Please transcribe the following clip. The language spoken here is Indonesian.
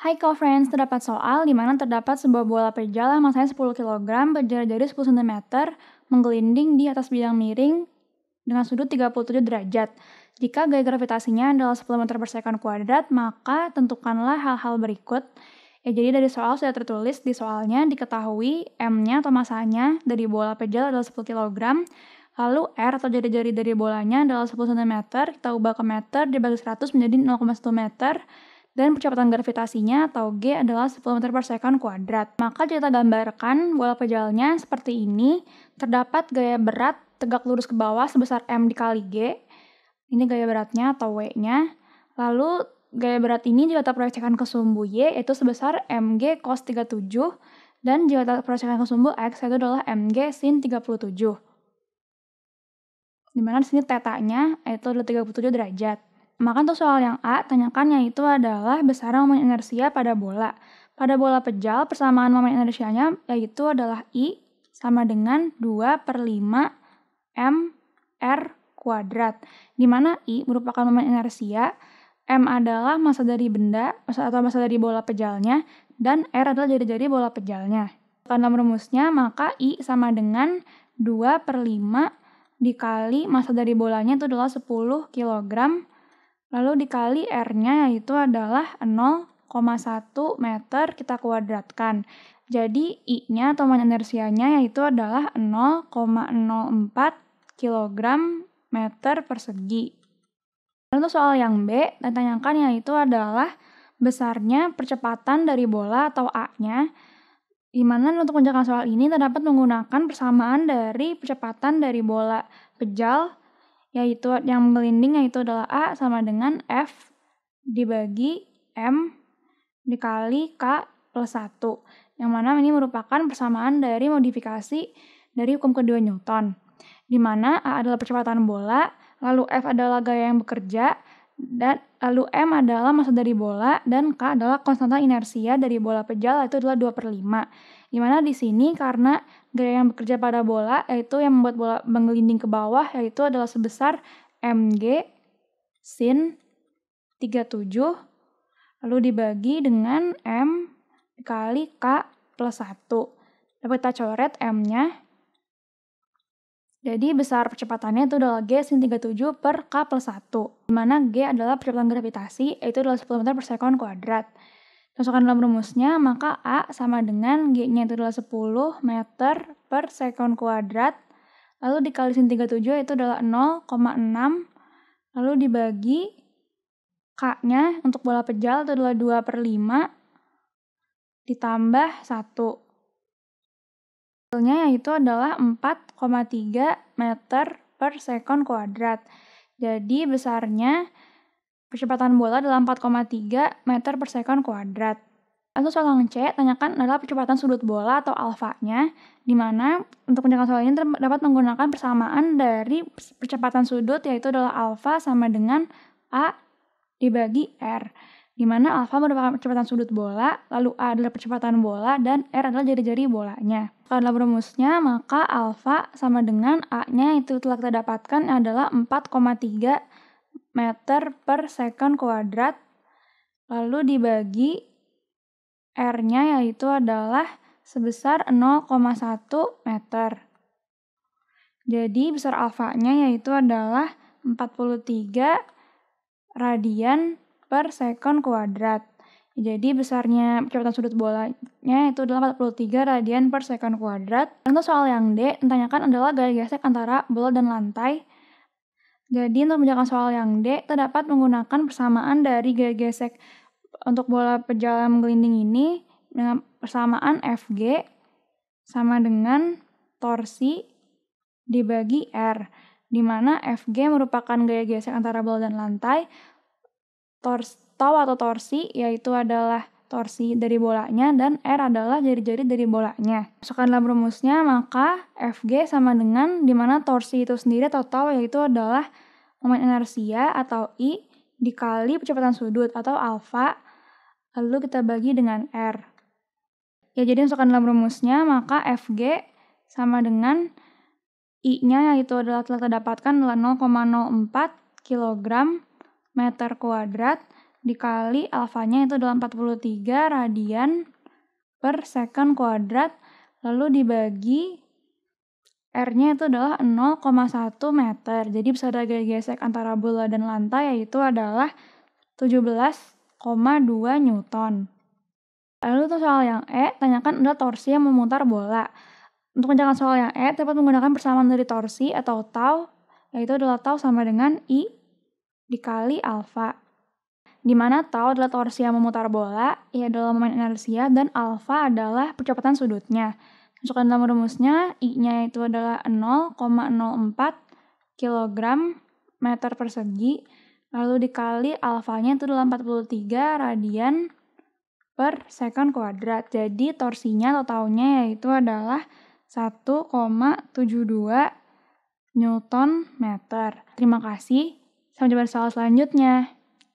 Hai kau friends terdapat soal di mana terdapat sebuah bola perjala masanya 10 kg berjarak jari 10 cm menggelinding di atas bidang miring dengan sudut 37 derajat. Jika gaya gravitasinya adalah 10 meter per second kuadrat, maka tentukanlah hal-hal berikut. Ya, jadi dari soal sudah tertulis di soalnya diketahui M-nya atau masanya dari bola pejal adalah 10 kg, lalu R atau jari-jari dari bolanya adalah 10 cm, kita ubah ke meter, dibagi 100 menjadi 0,1 meter, dan percepatan gravitasinya atau G adalah 10 meter per second kuadrat. Maka jika kita gambarkan bola pejalnya seperti ini, terdapat gaya berat tegak lurus ke bawah sebesar M dikali G, ini gaya beratnya atau W-nya, lalu gaya berat ini juga terproyeksikan ke sumbu Y yaitu sebesar mg cos 37 dan juga terproyeksikan ke sumbu X yaitu adalah mg sin 37. Dimana di sini tetanya itu adalah 37 derajat. Maka untuk soal yang A, tanyakan yaitu adalah besaran momen inersia pada bola. Pada bola pejal, persamaan momen inersianya yaitu adalah I sama dengan 2 per 5 M R kuadrat, di mana I merupakan momen inersia, M adalah masa dari benda atau masa dari bola pejalnya, dan R adalah jari-jari bola pejalnya. Karena rumusnya, maka I sama dengan 2 per 5 dikali masa dari bolanya itu adalah 10 kg Lalu dikali R-nya yaitu adalah 0,1 meter kita kuadratkan. Jadi I-nya atau momen inersianya yaitu adalah 0,04 kg meter persegi. Lalu soal yang B, ditanyakan yaitu adalah besarnya percepatan dari bola atau A-nya dimana untuk menjelaskan soal ini terdapat menggunakan persamaan dari percepatan dari bola pejal yaitu yang melinding yaitu adalah A sama dengan F dibagi M dikali K plus 1. Yang mana ini merupakan persamaan dari modifikasi dari hukum kedua Newton. Di mana A adalah percepatan bola, lalu F adalah gaya yang bekerja, dan lalu M adalah masa dari bola, dan K adalah konstanta inersia dari bola pejal, itu adalah 2 per 5. Dimana di sini karena gaya yang bekerja pada bola yaitu yang membuat bola menggelinding ke bawah yaitu adalah sebesar mg sin 37 lalu dibagi dengan m kali k plus 1. Dapat kita coret m-nya. Jadi besar percepatannya itu adalah G sin 37 per K plus 1, dimana G adalah percepatan gravitasi, yaitu adalah 10 meter per second kuadrat. Masukkan dalam rumusnya, maka A sama dengan G-nya itu adalah 10 meter per second kuadrat. Lalu dikali sin 37 itu adalah 0,6. Lalu dibagi K-nya untuk bola pejal itu adalah 2 per 5 ditambah 1. Hasilnya yaitu adalah 4,3 meter per second kuadrat. Jadi besarnya Percepatan bola adalah 4,3 meter per second kuadrat. Lalu soal yang C, tanyakan adalah percepatan sudut bola atau alfanya, di mana untuk menjelaskan soal ini dapat menggunakan persamaan dari percepatan sudut, yaitu adalah alfa sama dengan A dibagi R. Di mana alfa merupakan percepatan sudut bola, lalu A adalah percepatan bola, dan R adalah jari-jari bolanya. Kalau rumusnya, maka alfa sama dengan A-nya itu telah kita dapatkan adalah 4,3 meter per second kuadrat lalu dibagi R-nya yaitu adalah sebesar 0,1 meter. Jadi besar alfanya yaitu adalah 43 radian per second kuadrat. Jadi besarnya kecepatan sudut bolanya itu adalah 43 radian per second kuadrat. Untuk soal yang D, ditanyakan adalah gaya gesek antara bola dan lantai jadi untuk menjelaskan soal yang D, terdapat menggunakan persamaan dari gaya gesek untuk bola pejalan menggelinding ini dengan persamaan FG sama dengan torsi dibagi R, di mana FG merupakan gaya gesek antara bola dan lantai, tors, tau atau torsi yaitu adalah torsi dari bolanya dan R adalah jari-jari dari bolanya. Masukkan dalam rumusnya, maka FG sama dengan di mana torsi itu sendiri atau tau yaitu adalah momen inersia atau I dikali percepatan sudut atau alfa, lalu kita bagi dengan R. Ya, jadi masukkan dalam rumusnya, maka FG sama dengan I-nya yaitu adalah telah terdapatkan adalah 0,04 kg meter kuadrat dikali alfanya itu adalah 43 radian per second kuadrat lalu dibagi R-nya itu adalah 0,1 meter. Jadi besar gaya gesek antara bola dan lantai yaitu adalah 17,2 Newton. Lalu untuk soal yang E, tanyakan ada torsi yang memutar bola. Untuk menjelaskan soal yang E, dapat menggunakan persamaan dari torsi atau tau, yaitu adalah tau sama dengan I dikali alfa. Di mana tau adalah torsi yang memutar bola, I adalah momen inersia, dan alfa adalah percepatan sudutnya. Masukkan dalam rumusnya, I-nya itu adalah 0,04 kg meter persegi, lalu dikali alfanya itu adalah 43 radian per second kuadrat. Jadi torsinya totalnya yaitu adalah 1,72 Newton meter. Terima kasih. Sampai jumpa di soal selanjutnya.